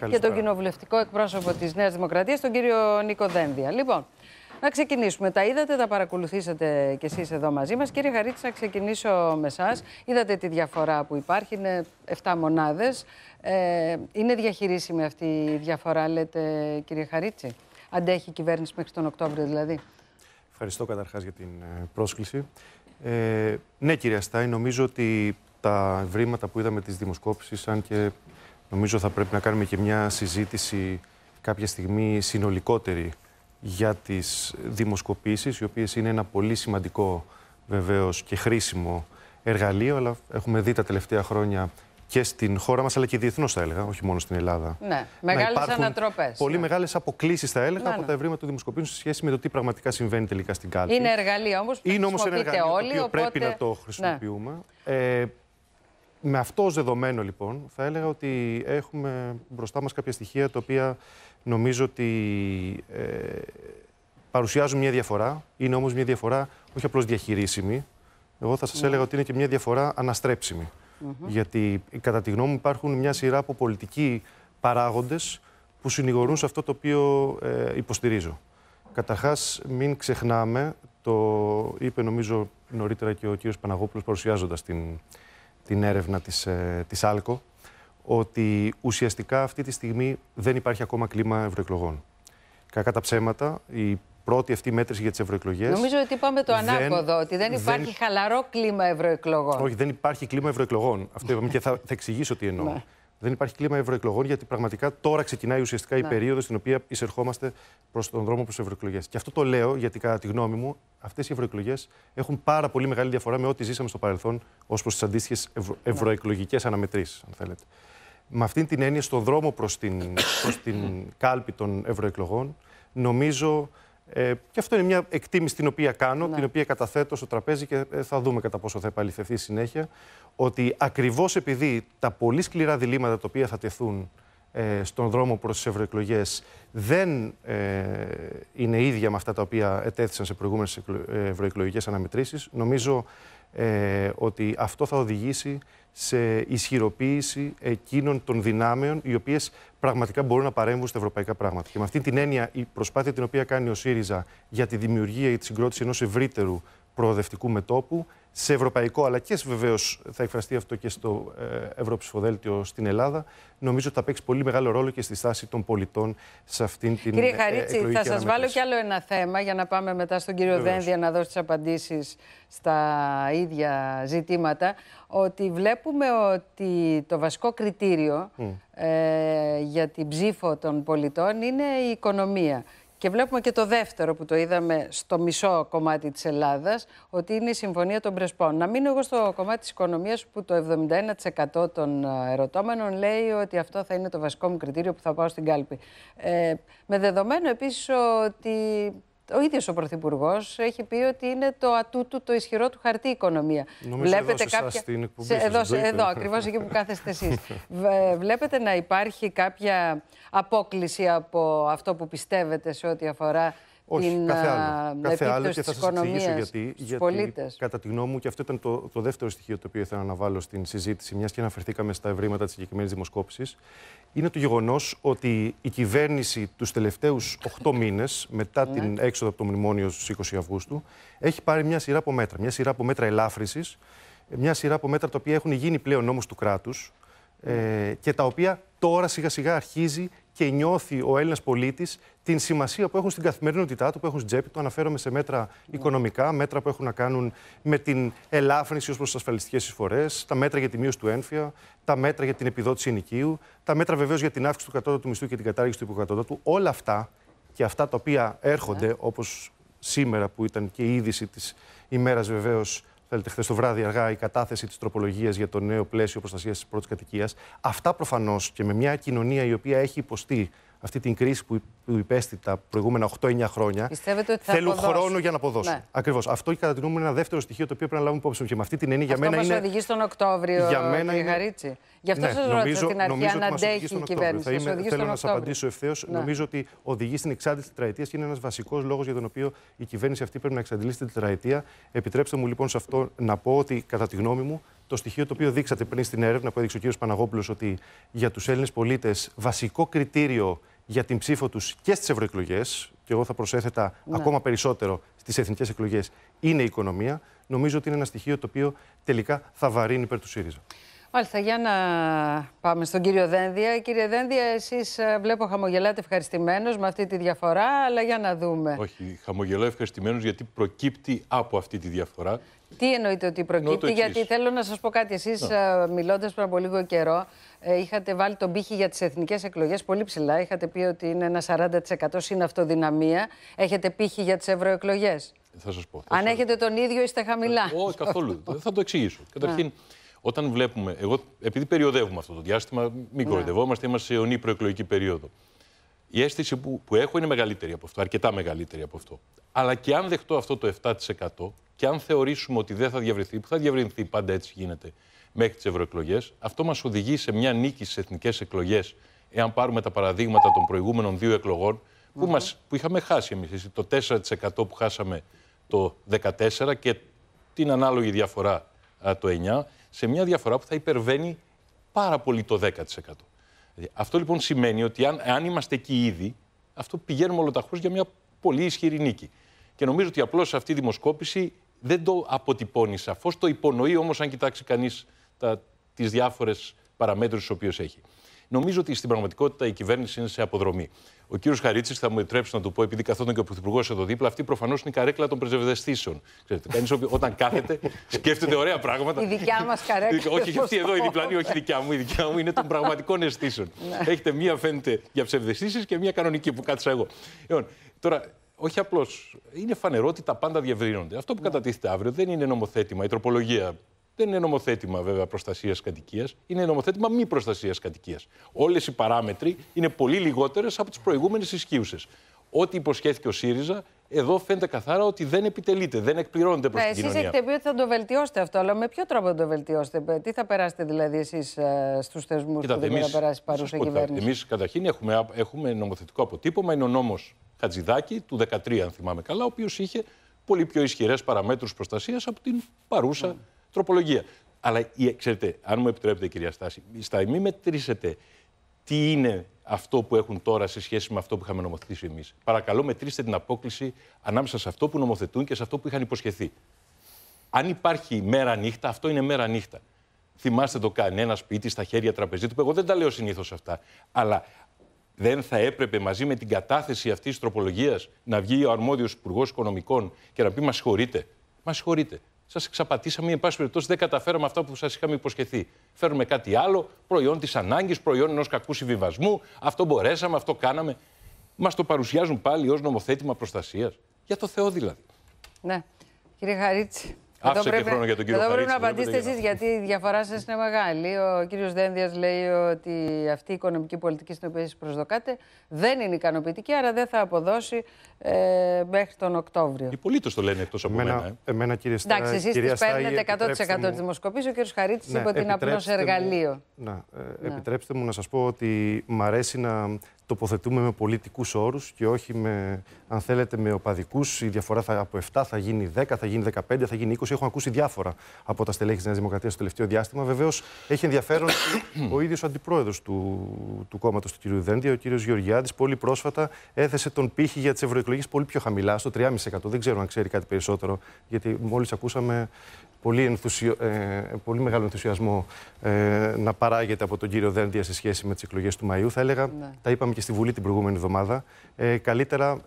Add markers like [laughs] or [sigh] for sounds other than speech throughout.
Καλησπέρα. και τον κοινοβουλευτικό εκπρόσωπο της Νέας Δημοκρατίας, τον κύριο Νίκο Δένδια. Λοιπόν, να ξεκινήσουμε. Τα είδατε, τα παρακολουθήσατε κι εσείς εδώ μαζί μας. Κύριε Χαρίτη, να ξεκινήσω με εσάς. Είδατε τη διαφορά που υπάρχει. Είναι 7 μονάδες. Ε, είναι διαχειρίσιμη αυτή η διαφορά, λέτε, κύριε Χαρίτσι. Αντέχει η κυβέρνηση μέχρι τον Οκτώβριο, δηλαδή. Ευχαριστώ καταρχάς για την ε, πρόσκληση. Ε, ναι, κύριε Αστάη, νομίζω ότι τα βρήματα που είδαμε της δημοσκόπησης, αν και Νομίζω θα πρέπει να κάνουμε και μια συζήτηση κάποια στιγμή συνολικότερη για τις δημοσκοπήσεις, οι οποίες είναι ένα πολύ σημαντικό βεβαίως και χρήσιμο εργαλείο, αλλά έχουμε δει τα τελευταία χρόνια και στην χώρα μας αλλά και διεθνώς, θα έλεγα, όχι μόνο στην Ελλάδα. Ναι, μεγάλε ανατροπές. Πολύ ναι. μεγάλες αποκλήσεις, θα έλεγα, ναι, από ναι. τα ευρήματα του δημοσκοπήνου σε σχέση με το τι πραγματικά συμβαίνει τελικά στην κάλπη. Είναι εργαλείο όμως που είναι όμως ένα εργαλείο όλοι, το οποίο πρέπει να το ναι. χρησιμοποιούμε. Ε, με αυτό ως δεδομένο λοιπόν θα έλεγα ότι έχουμε μπροστά μας κάποια στοιχεία τα οποία νομίζω ότι ε, παρουσιάζουν μια διαφορά. Είναι όμως μια διαφορά όχι απλώς διαχειρίσιμη. Εγώ θα σας ναι. έλεγα ότι είναι και μια διαφορά αναστρέψιμη. Γιατί κατά τη γνώμη μου υπάρχουν μια σειρά από πολιτικοί παράγοντες που συνηγορούν σε αυτό το οποίο ε, υποστηρίζω. Καταρχάς μην ξεχνάμε, το είπε νομίζω νωρίτερα και ο κύριος Παναγόπουλος παρουσιάζοντας την την έρευνα της, ε, της ΑΛΚΟ ότι ουσιαστικά αυτή τη στιγμή δεν υπάρχει ακόμα κλίμα ευρωεκλογών. Κακά τα ψέματα, η πρώτη αυτή μέτρηση για τις ευρωεκλογές. Νομίζω ότι είπαμε το ανάποδο, ότι δεν υπάρχει χαλαρό κλίμα ευρωεκλογών. Όχι, δεν υπάρχει κλίμα ευρωεκλογών. Αυτό είπαμε και θα, θα εξηγήσω τι εννοώ. Ναι δεν υπάρχει κλίμα ευρωεκλογών, γιατί πραγματικά τώρα ξεκινάει ουσιαστικά η ναι. περίοδος στην οποία εισερχόμαστε προς τον δρόμο προς ευρωεκλογές. Και αυτό το λέω γιατί, κατά τη γνώμη μου, αυτές οι ευρωεκλογές έχουν πάρα πολύ μεγάλη διαφορά με ό,τι ζήσαμε στο παρελθόν ως προς τις αντίστοιχες ευρω... Ναι. ευρωεκλογικές αναμετρήσεις, αν θέλετε. Με αυτή την έννοια, στον δρόμο προς την, προς την κάλπη των ευρωεκλογών, νομίζω ε, και αυτό είναι μια εκτίμηση την οποία κάνω, ναι. την οποία καταθέτω στο τραπέζι και ε, θα δούμε κατά πόσο θα επαληθευτεί συνέχεια. Ότι ακριβώς επειδή τα πολύ σκληρά διλήμματα τα οποία θα τεθούν ε, στον δρόμο προς τις ευρωεκλογές δεν ε, είναι ίδια με αυτά τα οποία ετέθησαν σε προηγούμενες ευρωεκλογικές αναμετρήσεις, νομίζω ε, ότι αυτό θα οδηγήσει σε ισχυροποίηση εκείνων των δυνάμεων οι οποίες πραγματικά μπορούν να παρέμβουν στα ευρωπαϊκά πράγματα. Και με αυτή την έννοια, η προσπάθεια την οποία κάνει ο ΣΥΡΙΖΑ για τη δημιουργία ή τη συγκρότηση ενός ευρύτερου προοδευτικού μετόπου σε ευρωπαϊκό, αλλά και βεβαίως θα εκφραστεί αυτό και στο ε, Ευρωψηφοδέλτιο στην Ελλάδα, νομίζω ότι θα παίξει πολύ μεγάλο ρόλο και στη στάση των πολιτών σε αυτήν την Κύριε ε, Χαρίτση, θα σας βάλω κι άλλο ένα θέμα για να πάμε μετά στον κύριο Δένδια να δώσει τις απαντήσεις στα ίδια ζητήματα. Ότι βλέπουμε ότι το βασικό κριτήριο mm. ε, για την ψήφο των πολιτών είναι η οικονομία. Και βλέπουμε και το δεύτερο που το είδαμε στο μισό κομμάτι της Ελλάδας, ότι είναι η Συμφωνία των Πρεσπών. Να μείνω εγώ στο κομμάτι της οικονομίας που το 71% των ερωτώμενων λέει ότι αυτό θα είναι το βασικό μου κριτήριο που θα πάω στην κάλπη. Ε, με δεδομένο επίσης ότι ο ίδιος ο Πρωθυπουργός έχει πει ότι είναι το ατού το ισχυρό του χαρτί η οικονομία. Νομίζω Βλέπετε εδώ κάποια. Στην εκπομπή, σε, εδώ, εδώ ακριβώς εκεί που κάθεστε εσείς. Ε, βλέπετε να υπάρχει κάποια απόκληση από αυτό που πιστεύετε σε ό,τι αφορά όχι, την κάθε άλλο. Κάθε άλλο και θα σας εξηγήσω γιατί. Γιατί, κατά τη γνώμη μου, και αυτό ήταν το, δεύτερο στοιχείο το οποίο ήθελα να βάλω στην συζήτηση, μιας και αναφερθήκαμε στα ευρήματα της συγκεκριμένης δημοσκόπησης, είναι το γεγονός ότι η κυβέρνηση τους τελευταίους 8 μήνες, μετά την ναι. έξοδο από το μνημόνιο στις 20 Αυγούστου, έχει πάρει μια σειρά από μέτρα. Μια σειρά από μέτρα ελάφρυσης, μια σειρά από μέτρα τα οποία έχουν γίνει πλέον νόμου του κράτους ε, ναι. και τα οποία τώρα σιγά σιγά αρχίζει και νιώθει ο Έλληνας πολίτης την σημασία που έχουν στην καθημερινότητά του, που έχουν στην τσέπη του. Αναφέρομαι σε μέτρα ναι. οικονομικά, μέτρα που έχουν να κάνουν με την ελάφρυνση ως προς τις ασφαλιστικές εισφορές, τα μέτρα για τη μείωση του ένφια, τα μέτρα για την επιδότηση ενοικίου, τα μέτρα βεβαίως για την αύξηση του κατώτατου μισθού και την κατάργηση του υποκατώτατου. Όλα αυτά και αυτά τα οποία έρχονται, ναι. όπως σήμερα που ήταν και η είδηση της ημέρας βεβαίως θέλετε, χθες το βράδυ αργά η κατάθεση της τροπολογίας για το νέο πλαίσιο προστασίας της πρώτης κατοικίας. Αυτά προφανώς και με μια κοινωνία η οποία έχει υποστεί αυτή την κρίση που υπέστη τα προηγούμενα 8-9 χρόνια. Πιστεύετε θέλουν χρόνο για να αποδώσουν. Ναι. Ακριβώς. Αυτό κατά την είναι ένα δεύτερο στοιχείο το οποίο πρέπει να λάβουμε υπόψη. Και με αυτή την έννοια για μένα μας είναι. οδηγεί στον Οκτώβριο, για μένα είναι... Γαρίτσι. Γι' αυτό ναι, σας ρωτήσω την αρχή αν αντέχει η κυβέρνηση. Θα είμαι, θέλω να σας απαντήσω ευθέως. Ναι. Νομίζω ότι οδηγεί στην εξάντληση τετραετίας και είναι ένας βασικός λόγος για τον οποίο η κυβέρνηση αυτή πρέπει να εξαντλήσει την τετραετία. Επιτρέψτε μου λοιπόν σε αυτό να πω ότι κατά τη γνώμη μου το στοιχείο το οποίο δείξατε πριν στην έρευνα που έδειξε ο κ. Παναγόπουλος ότι για τους Έλληνες πολίτες βασικό κριτήριο για την ψήφο τους και στις ευρωεκλογές, και εγώ θα προσέθετα ναι. ακόμα περισσότερο στις εθνικές εκλογές, είναι η οικονομία. Νομίζω ότι είναι ένα στοιχείο το οποίο τελικά θα βαρύνει υπέρ του ΣΥΡΙΖΑ. Μάλιστα, για να πάμε στον κύριο Δένδια. Κύριε Δένδια, εσείς ε, βλέπω χαμογελάτε ευχαριστημένος με αυτή τη διαφορά, αλλά για να δούμε. Όχι, χαμογελάω ευχαριστημένος γιατί προκύπτει από αυτή τη διαφορά. Τι εννοείται ότι προκύπτει, γιατί θέλω να σας πω κάτι. εσείς, ε, μιλώντας πριν από λίγο καιρό, ε, είχατε βάλει τον πύχη για τις εθνικές εκλογές. πολύ ψηλά. Είχατε πει ότι είναι ένα 40% συναυτοδυναμία. αυτοδυναμία. Έχετε πύχη για τις ευρωεκλογές. Θα σας πω. Αν έχετε τον ίδιο, είστε χαμηλά. Όχι, καθόλου. θα το εξηγήσω. Καταρχήν, όταν βλέπουμε, εγώ επειδή περιοδεύουμε αυτό το διάστημα, μην ναι. κοροϊδευόμαστε, είμαστε σε αιωνή προεκλογική περίοδο. Η αίσθηση που, που έχω είναι μεγαλύτερη από αυτό, αρκετά μεγαλύτερη από αυτό. Αλλά και αν δεχτώ αυτό το 7% και αν θεωρήσουμε ότι δεν θα διαβριθεί, που θα διαβρυνθεί πάντα έτσι γίνεται μέχρι τις ευρωεκλογές, αυτό μας οδηγεί σε μια νίκη στις εθνικές εκλογές, εάν πάρουμε τα παραδείγματα των προηγούμενων δύο εκλογών, που, mm μας, που είχαμε χάσει εμείς. Το 4% που χάσαμε το 14 και την ανάλογη διαφορά το 9 σε μια διαφορά που θα υπερβαίνει πάρα πολύ το 10%. Ε, αυτό λοιπόν σημαίνει ότι αν, αν είμαστε εκεί ήδη, αυτό πηγαίνουμε ολοταχώς για μια πολύ ισχυρή νίκη. Και νομίζω ότι απλώς αυτή η δημοσκόπηση δεν το αποτυπώνει σαφώς. Το υπονοεί όμως, αν κοιτάξει κανείς τις διάφορες παραμέτρους τις οποίες έχει. Νομίζω ότι στην πραγματικότητα η κυβέρνηση είναι σε αποδρομή. Ο κύριος Χαρίτσης, θα μου επιτρέψει να του πω, επειδή καθόταν και ο Πρωθυπουργός εδώ δίπλα, αυτή προφανώς είναι η καρέκλα των πρεσβευδεστήσεων. Ξέρετε, κανείς όταν κάθεται [laughs] σκέφτεται ωραία πράγματα. Η δικιά μας καρέκλα. όχι, αυτή εδώ η διπλανή, όχι η δικιά μου. Η δικιά μου είναι των [laughs] πραγματικών αισθήσεων. Ναι. Έχετε μία φαίνεται για ψευδεστήσεις και μία κανονική που κάτσα εγώ. Λοιπόν, τώρα, όχι απλώς. Είναι φανερό ότι τα πάντα διευρύνονται. Αυτό που ναι. κατατίθεται αύριο δεν είναι νομοθέτημα, η τροπολογία δεν είναι νομοθέτημα βέβαια προστασίας κατοικίας, είναι νομοθέτημα μη προστασίας κατοικίας. Όλες οι παράμετροι είναι πολύ λιγότερες από τις προηγούμενες ισχύουσες. Ό,τι υποσχέθηκε ο ΣΥΡΙΖΑ, εδώ φαίνεται καθαρά ότι δεν επιτελείται, δεν εκπληρώνεται προς ναι, την κοινωνία. Εσεί έχετε πει ότι θα το βελτιώσετε αυτό, αλλά με ποιο τρόπο θα το βελτιώσετε, τι θα περάσετε δηλαδή εσείς ε, στους θεσμούς που δεν εμείς, θα περάσει παρούσα κυβέρνηση. Εμείς καταρχήν έχουμε, έχουμε νομοθετικό αποτύπωμα, είναι ο νόμος Χατζηδάκη του 2013, αν θυμάμαι καλά, ο οποίος είχε πολύ πιο ισχυρές παραμέτρους προστασίας από την παρούσα mm τροπολογία. Αλλά ξέρετε, αν μου επιτρέπετε, κυρία Στάση, στα μη μετρήσετε τι είναι αυτό που έχουν τώρα σε σχέση με αυτό που είχαμε νομοθετήσει εμείς. Παρακαλώ, μετρήστε την απόκληση ανάμεσα σε αυτό που νομοθετούν και σε αυτό που είχαν υποσχεθεί. Αν υπάρχει μέρα-νύχτα, αυτό είναι μέρα-νύχτα. Θυμάστε το κανένα σπίτι στα χέρια τραπεζίτου, του, εγώ δεν τα λέω συνήθως αυτά. Αλλά δεν θα έπρεπε μαζί με την κατάθεση αυτής της τροπολογίας να βγει ο αρμόδιος Υπουργός Οικονομικών και να πει: Μας συγχωρείτε. Μα συγχωρείτε σας εξαπατήσαμε ή, εν πάση περιπτώσει, δεν καταφέραμε αυτά που σας είχαμε υποσχεθεί. Φέρνουμε κάτι άλλο, προϊόν της ανάγκης, προϊόν ενός κακού συμβιβασμού. Αυτό μπορέσαμε, αυτό κάναμε. Μας το παρουσιάζουν πάλι ως νομοθέτημα προστασίας. Για το Θεό δηλαδή. Ναι. Κύριε Χαρίτση, Άφησε και πρέπει, χρόνο για τον κύριο Πρέπει να απαντήσετε εσείς, γιατί η διαφορά σας είναι μεγάλη. Ο κύριος Δένδιας λέει ότι αυτή η οικονομική πολιτική στην οποία εσείς προσδοκάτε δεν είναι ικανοποιητική, άρα δεν θα αποδώσει ε, μέχρι τον Οκτώβριο. Οι πολίτες το λένε εκτός από εμένα. Εμένα, ε. εμένα κύριε Στά, Εντάξει, εσείς τι παίρνετε 100% τη δημοσκοπής. Ο κύριος Χαρίτσης ναι, είπε ότι είναι απλώ εργαλείο. Να, ε, ναι. Επιτρέψτε μου να σας πω ότι μ' αρέσει να τοποθετούμε με πολιτικούς όρους και όχι με, αν θέλετε, με οπαδικούς. Η διαφορά θα, από 7 θα γίνει 10, θα γίνει 15, θα γίνει 20 έχουν ακούσει διάφορα από τα στελέχη της Νέας Δημοκρατίας στο τελευταίο διάστημα. Βεβαίως έχει ενδιαφέρον [coughs] ο ίδιος ο αντιπρόεδρος του, του κόμματος του κ. Δέντια, ο κ. Γεωργιάδης, πολύ πρόσφατα έθεσε τον πύχη για τις ευρωεκλογές πολύ πιο χαμηλά, στο 3,5%. Δεν ξέρω αν ξέρει κάτι περισσότερο, γιατί μόλις ακούσαμε πολύ, ενθουσιο... Ε, πολύ μεγάλο ενθουσιασμό ε, να παράγεται από τον κύριο Δέντια σε σχέση με τις εκλογές του Μαΐου. Θα έλεγα, ναι. τα είπαμε και στη Βουλή την προηγούμενη εβδομάδα, ε, καλύτερα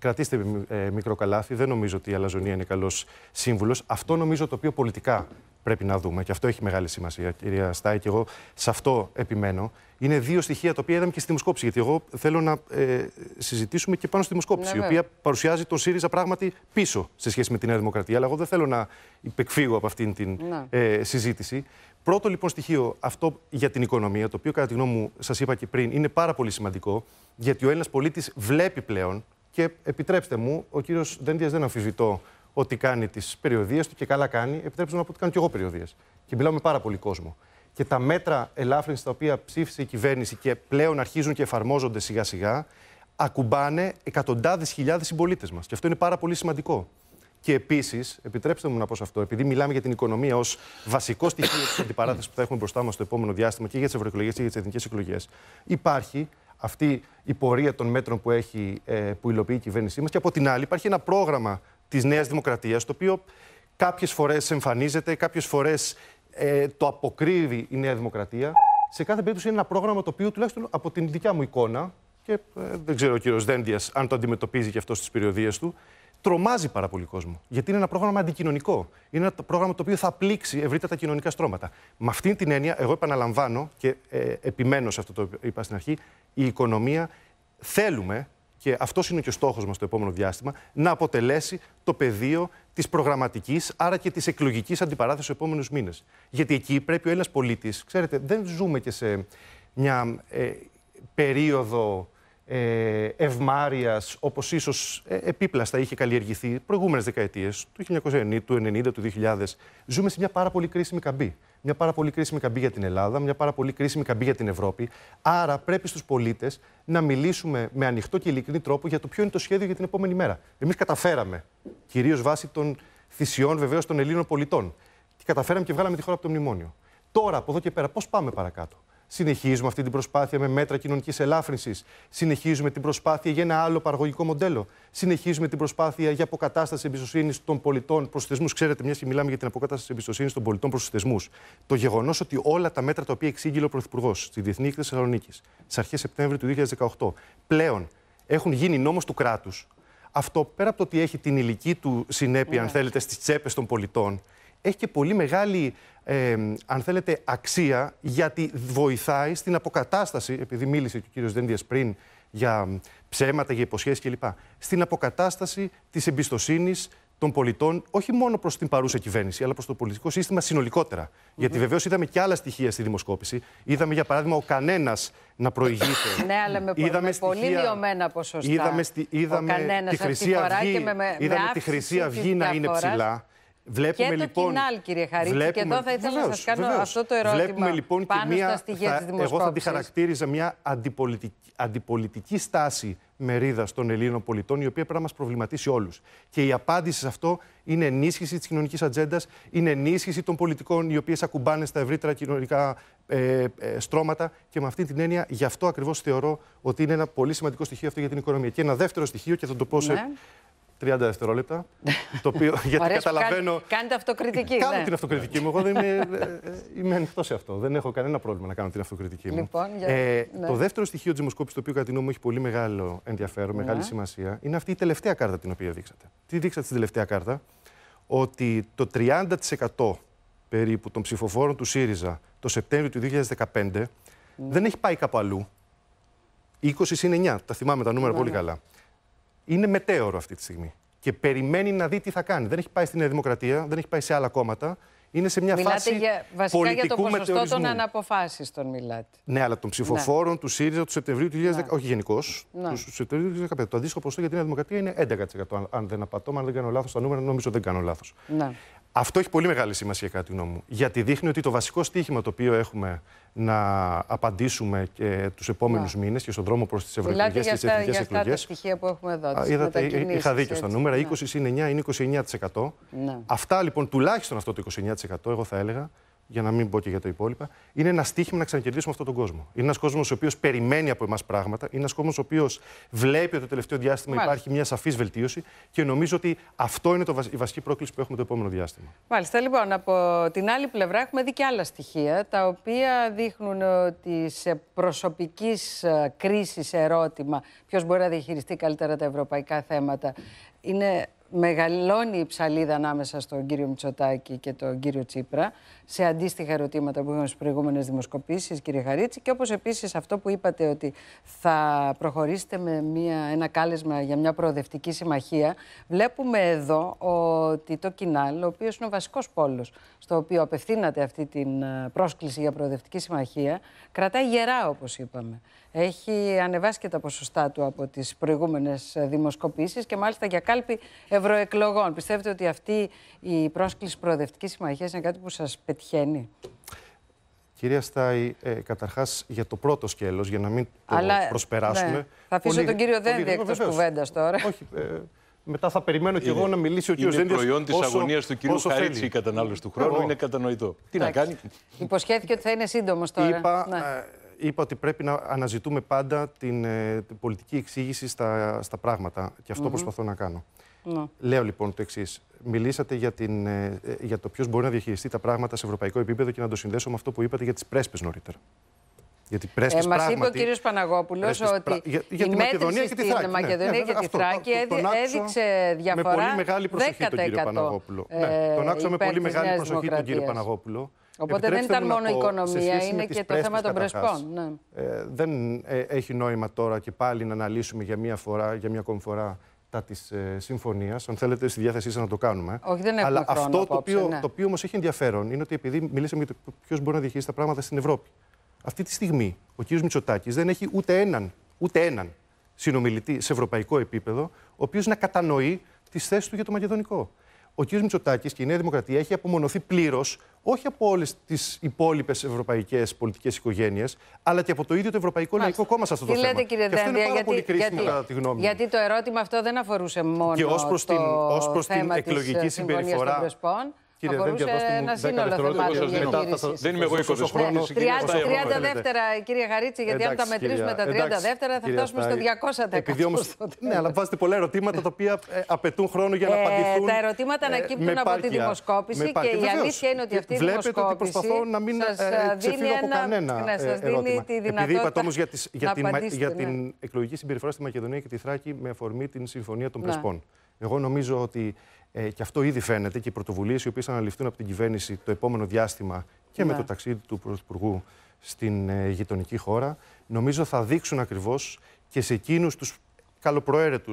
κρατήστε ε, μικρό καλάθι. Δεν νομίζω ότι η αλαζονία είναι καλός σύμβουλος. Αυτό νομίζω το οποίο πολιτικά πρέπει να δούμε. Και αυτό έχει μεγάλη σημασία, κυρία Στάι, και εγώ σε αυτό επιμένω. Είναι δύο στοιχεία τα οποία είδαμε και στη δημοσκόπηση. Γιατί εγώ θέλω να ε, συζητήσουμε και πάνω στη δημοσκόπηση, ναι, η οποία παρουσιάζει τον ΣΥΡΙΖΑ πράγματι πίσω σε σχέση με τη Νέα Δημοκρατία. Αλλά εγώ δεν θέλω να υπεκφύγω από αυτήν την ναι. ε, συζήτηση. Πρώτο λοιπόν στοιχείο, αυτό για την οικονομία, το οποίο κατά τη γνώμη μου σας είπα και πριν, είναι πάρα πολύ σημαντικό, γιατί ο Έλληνας πολίτης βλέπει πλέον και επιτρέψτε μου, ο κύριος Δέντια δεν αμφισβητώ ότι κάνει τις περιοδίες του και καλά κάνει. Επιτρέψτε μου να πω ότι κάνω και εγώ περιοδίες. Και μιλάω με πάρα πολύ κόσμο. Και τα μέτρα ελάφρυνση τα οποία ψήφισε η κυβέρνηση και πλέον αρχίζουν και εφαρμόζονται σιγά-σιγά, ακουμπάνε εκατοντάδες χιλιάδες συμπολίτες μας. Και αυτό είναι πάρα πολύ σημαντικό. Και επίσης, επιτρέψτε μου να πω σε αυτό, επειδή μιλάμε για την οικονομία ως βασικό στοιχείο της [coughs] αντιπαράθεσης που θα έχουμε μπροστά μας το επόμενο διάστημα και για τις ευρωεκλογές και για τις εθνικές εκλογές, υπάρχει αυτή η πορεία των μέτρων που, έχει, ε, που υλοποιεί η κυβέρνησή μας. Και από την άλλη, υπάρχει ένα πρόγραμμα της Νέας Δημοκρατίας, το οποίο κάποιες φορές εμφανίζεται, κάποιες φορές ε, το αποκρύβει η Νέα Δημοκρατία. Σε κάθε περίπτωση είναι ένα πρόγραμμα το οποίο, τουλάχιστον από την δικιά μου εικόνα, και ε, δεν ξέρω ο κύριος Δέντια αν το αντιμετωπίζει και αυτό στις περιοδίες του, τρομάζει πάρα πολύ κόσμο. Γιατί είναι ένα πρόγραμμα αντικοινωνικό. Είναι ένα πρόγραμμα το οποίο θα πλήξει ευρύτερα τα κοινωνικά στρώματα. Με αυτή την έννοια, εγώ επαναλαμβάνω και ε, επιμένω σε αυτό το είπα στην αρχή, η οικονομία θέλουμε και αυτός είναι και ο στόχος μας το επόμενο διάστημα, να αποτελέσει το πεδίο της προγραμματικής, άρα και της εκλογικής αντιπαράθεσης του επόμενους μήνες. Γιατί εκεί πρέπει ο Έλληνας πολίτης, ξέρετε, δεν ζούμε και σε μια ε, περίοδο ε, ευμάρεια, όπως ίσως ε, επίπλαστα είχε καλλιεργηθεί προηγούμενες δεκαετίες, του 1990, του 1990, του 2000, ζούμε σε μια πάρα πολύ κρίσιμη καμπή. Μια πάρα πολύ κρίσιμη καμπή για την Ελλάδα, μια πάρα πολύ κρίσιμη καμπή για την Ευρώπη. Άρα πρέπει στους πολίτες να μιλήσουμε με ανοιχτό και ειλικρινή τρόπο για το ποιο είναι το σχέδιο για την επόμενη μέρα. Εμείς καταφέραμε, κυρίως βάσει των θυσιών βεβαίως των Ελλήνων πολιτών, και καταφέραμε και βγάλαμε τη χώρα από το μνημόνιο. Τώρα από εδώ και πέρα, πώς πάμε παρακάτω. Συνεχίζουμε αυτή την προσπάθεια με μέτρα κοινωνικής ελάφρυνσης. Συνεχίζουμε την προσπάθεια για ένα άλλο παραγωγικό μοντέλο. Συνεχίζουμε την προσπάθεια για αποκατάσταση εμπιστοσύνης των πολιτών προς του θεσμούς. Ξέρετε, μιας και μιλάμε για την αποκατάσταση εμπιστοσύνης των πολιτών προς τους θεσμούς. Το γεγονός ότι όλα τα μέτρα τα οποία εξήγηλε ο Πρωθυπουργός στη Διεθνή Εκθέση Θεσσαλονίκης στις αρχές Σεπτέμβρη του 2018 πλέον έχουν γίνει νόμος του κράτους. Αυτό πέρα από το ότι έχει την ηλική του συνέπεια, ναι. αν θέλετε, στις τσέπες των πολιτών, έχει και πολύ μεγάλη, ε, αν θέλετε, αξία γιατί βοηθάει στην αποκατάσταση, επειδή μίλησε και ο κύριος Δένδιας πριν για ψέματα, για υποσχέσεις κλπ. Στην αποκατάσταση της εμπιστοσύνης των πολιτών, όχι μόνο προς την παρούσα κυβέρνηση, αλλά προς το πολιτικό σύστημα Γιατί βεβαίως είδαμε και άλλα στοιχεία στη δημοσκόπηση. Είδαμε, για παράδειγμα, ο κανένας να προηγείται. [coughs] ναι, αλλά με, είδαμε με στοιχεία... πολύ μειωμένα ποσοστά. Είδαμε, στι, είδαμε τη Χρυσή Αυγή, με, είδαμε τη Χρυσή Αυγή να είναι ψηλά. Βλέπουμε και το λοιπόν- κοινάλ, κύριε Χαρίτση, βλέπουμε... και εδώ θα ήθελα να σας κάνω αυτό το ερώτημα. Βλέπουμε λοιπόν και μία. Θα... Εγώ θα τη χαρακτήριζα μια αντιπολιτική, αντιπολιτική στάση μερίδα των Ελλήνων πολιτών, η οποία πρέπει να μας προβληματίσει όλους. Και η απάντηση σε αυτό είναι ενίσχυση της κοινωνικής ατζέντας, είναι ενίσχυση των πολιτικών, οι οποίες ακουμπάνε στα ευρύτερα κοινωνικά ε, ε, στρώματα. Και με αυτή την έννοια, γι' αυτό ακριβώς θεωρώ ότι είναι ένα πολύ σημαντικό στοιχείο αυτό για την οικονομία. Και ένα δεύτερο στοιχείο, και θα το πω σε ναι. 30 δευτερόλεπτα. το οποίο, [laughs] γιατί καταλαβαίνω. Κάντε αυτοκριτική. Κάνω ναι. την αυτοκριτική μου. Εγώ δεν είμαι, ε, ε, είμαι ανοιχτός σε αυτό. Δεν έχω κανένα πρόβλημα να κάνω την αυτοκριτική μου. Λοιπόν, για... ε, ναι. Το δεύτερο στοιχείο τη δημοσκόπηση, το οποίο κατά την μου έχει πολύ μεγάλο ενδιαφέρον, ναι. μεγάλη σημασία, είναι αυτή η τελευταία κάρτα την οποία δείξατε. Τι δείξατε στην τελευταία κάρτα, ότι το 30% περίπου των ψηφοφόρων του ΣΥΡΙΖΑ το Σεπτέμβριο του 2015 δεν έχει πάει κάπου αλλού. 20 είναι 9, τα θυμάμαι τα νούμερα πολύ καλά είναι μετέωρο αυτή τη στιγμή. Και περιμένει να δει τι θα κάνει. Δεν έχει πάει στη Νέα Δημοκρατία, δεν έχει πάει σε άλλα κόμματα. Είναι σε μια μιλάτε φάση. Για, βασικά πολιτικού για το ποσοστό των αναποφάσεων, μιλάτε. Ναι, αλλά των ψηφοφόρων ναι. του ΣΥΡΙΖΑ του Σεπτεμβρίου του 2015. Ναι. Όχι γενικώς. Ναι. Του Σεπτεμβρίου του 2015. Το αντίστοιχο ποσοστό για τη Νέα Δημοκρατία είναι 11%. Αν δεν απατώ, αν δεν κάνω λάθος τα νούμερα, νομίζω δεν κάνω λάθος. Αυτό έχει πολύ μεγάλη σημασία κατά τη γνώμη μου. Γιατί δείχνει ότι το βασικό στίχημα το οποίο έχουμε να απαντήσουμε και τους επόμενους yeah. μήνες και στον δρόμο προς τις ευρωεκλογέ και τις εθνικέ εκλογέ. τα στοιχεία που έχουμε εδώ. είδατε, ε, ε, είχα δίκιο στα νούμερα. 20 συν 9 είναι 29%. Ναι. Αυτά λοιπόν, τουλάχιστον αυτό το 29%, εγώ θα έλεγα, για να μην πω και για τα υπόλοιπα, είναι ένα στίχημα να ξανακερδίσουμε αυτόν τον κόσμο. Είναι ένας κόσμος ο οποίος περιμένει από εμάς πράγματα. Είναι ένας κόσμος ο οποίος βλέπει ότι το τελευταίο διάστημα υπάρχει μια σαφής βελτίωση και νομίζω ότι αυτό είναι το, η βασική πρόκληση που έχουμε το επόμενο διάστημα. Μάλιστα. Λοιπόν, από την άλλη πλευρά έχουμε δει και άλλα στοιχεία τα οποία δείχνουν ότι σε προσωπικής ε, κρίσης ερώτημα ποιος μπορεί να διαχειριστεί καλύτερα τα ευρωπαϊκά θέματα. Είναι μεγαλώνει η ψαλίδα ανάμεσα στον κύριο Μητσοτάκη και τον κύριο Τσίπρα σε αντίστοιχα ερωτήματα που είχαμε στις προηγούμενες δημοσκοπήσεις, κύριε Χαρίτση. Και όπως επίσης αυτό που είπατε ότι θα προχωρήσετε με μια, ένα κάλεσμα για μια προοδευτική συμμαχία, βλέπουμε εδώ ότι το Κινάλ, ο οποίος είναι ο βασικός πόλος στο οποίο απευθύνατε αυτή την ε, πρόσκληση για προοδευτική συμμαχία, κρατάει γερά, όπως είπαμε. Έχει ανεβάσει και τα ποσοστά του από τις προηγούμενες δημοσκοπήσεις και μάλιστα για κάλπη ευρωεκλογών. Πιστεύετε ότι αυτή η πρόσκληση προοδευτικής συμμαχίας είναι κάτι που σας πετύχει πετυχαίνει. Κυρία Στάι, ε, καταρχάς για το πρώτο σκέλος, για να μην το Αλλά, προσπεράσουμε. Ναι. Θα αφήσω πολύ... τον κύριο Δέντη εκτό κουβέντας τώρα. Όχι. Ε, μετά θα περιμένω κι εγώ να μιλήσει ο κύριος Δένδη. Είναι προϊόν της αγωνίας του κύριου Χαρίτση η κατανάλωση του χρόνου. Εγώ. Είναι κατανοητό. Τι Άξι. να κάνει. Υποσχέθηκε ότι θα είναι σύντομος τώρα. Είπα, ναι. Ε, είπα ότι πρέπει να αναζητούμε πάντα την, ε, την πολιτική εξήγηση στα, στα πράγματα. Και αυτό mm -hmm. προσπαθώ να κάνω. Ναι. Λέω λοιπόν το εξής. Μιλήσατε για, την, ε, ε, για το ποιος μπορεί να διαχειριστεί τα πράγματα σε ευρωπαϊκό επίπεδο και να το συνδέσω με αυτό που είπατε για τις πρέσπες νωρίτερα. Γιατί ε, Μας είπε ο κύριος Παναγόπουλος ότι πρα... για, για η τη Μακεδονία και τη ναι, Μακεδονία ναι, και τη Θράκη έδι, έδειξε διαφορά. Με πολύ μεγάλη προσοχή τον κύριο Παναγόπουλο. Ναι, ε, ναι, τον άκουσα με πολύ μεγάλη προσοχή τον κύριο Παναγόπουλο. Οπότε δεν ήταν μόνο η οικονομία, είναι και το θέμα των πρεσπών. Ναι. Ε, δεν ε, έχει νόημα τώρα και πάλι να αναλύσουμε για μία φορά, για μία ακόμη φορά τα της ε, συμφωνίας. Αν θέλετε, στη διάθεσή σας να το κάνουμε. Όχι, δεν Αλλά χρόνο αυτό απόψε, το οποίο, ναι. το οποίο όμως έχει ενδιαφέρον είναι ότι επειδή μιλήσαμε για το ποιος μπορεί να διαχειρίσει τα πράγματα στην Ευρώπη. Αυτή τη στιγμή ο κ. Μητσοτάκης δεν έχει ούτε έναν, ούτε έναν συνομιλητή σε ευρωπαϊκό επίπεδο, ο οποίος να κατανοεί τις θέσεις του για το μακεδονικό ο κ. Μητσοτάκης και η Νέα Δημοκρατία έχει απομονωθεί πλήρως όχι από όλες τις υπόλοιπες ευρωπαϊκές πολιτικές οικογένειες, αλλά και από το ίδιο το Ευρωπαϊκό Λαϊκό Κόμμα σε αυτό το θέμα. και αυτό είναι πάρα γιατί, πολύ κρίσιμο κατά τη γνώμη μου. Γιατί το ερώτημα αυτό δεν αφορούσε μόνο και την, θέμα την εκλογική ε, συμπεριφορά Κύριε θα μπορούσε ένα σύνολο Δεν είμαι εγώ 20 χρόνο. 30, δεύτερα, κύριε Γαρίτση, γιατί αν τα μετρήσουμε τα 30 δεύτερα θα φτάσουμε στο 200%. Επειδή όμως, ναι, αλλά βάζετε πολλά ερωτήματα τα οποία ε, απαιτούν χρόνο για να ε, απαντηθούν. Τα ερωτήματα ανακύπτουν ε, από τη δημοσκόπηση και η αλήθεια είναι ότι αυτή η δημοσκόπηση. Βλέπετε ότι προσπαθώ να μην ξεφύγω από κανένα. Να σας δίνει τη δυνατότητα. Επειδή είπατε όμως για την ναι. εκλογική συμπεριφορά στη Μακεδονία και τη Θράκη με αφορμή την Συμφωνία των ναι. Πρεσπών. Εγώ νομίζω ότι ε, και αυτό ήδη φαίνεται και οι πρωτοβουλίες οι οποίες θα αναλυφθούν από την κυβέρνηση το επόμενο διάστημα και με ναι. το ταξίδι του Πρωθυπουργού στην ε, γειτονική χώρα, νομίζω θα δείξουν ακριβώς και σε εκείνους τους καλοπροαίρετους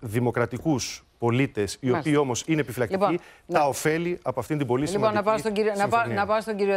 δημοκρατικούς πολίτες, οι οποίοι όμως είναι επιφυλακτικοί, λοιπόν, τα ναι. ωφέλη από αυτήν την πολύ λοιπόν, σημαντική. Λοιπόν, να πάω στον κύριο.